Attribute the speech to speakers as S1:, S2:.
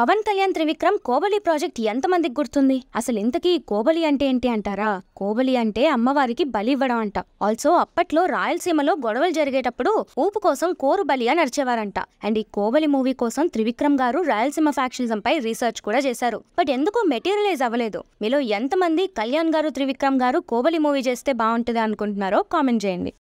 S1: Pawan Kalyan Trivikram Kobali project ఎంతమందికి గుర్తుంది అసలు ఇంతకీ కోబలి అంటే ఏంటి అంటారా కోబలి అంటే అమ్మవారికి బలి ఇవ్వడం అంట ఆల్సో అప్పట్లో రాయలసీమలో గొడవలు జరిగేటప్పుడు ఊపు కోసం కోరు అని నడిచేవారంట అండ్ ఈ కోబలి మూవీ కోసం త్రివిక్రమ్ గారు రాయలసీమ ఫ్యాక్షనిజం పై రీసెర్చ్ కూడా చేశారు బట్ ఎందుకు మెటీరియలైజ్ అవ్వలేదు మీలో ఎంతమంది కళ్యాణ్ గారు త్రివిక్రమ్ గారు కోబలి మూవీ చేస్తే బాగుంటుంది అనుకుంటున్నారో కామెంట్ చేయండి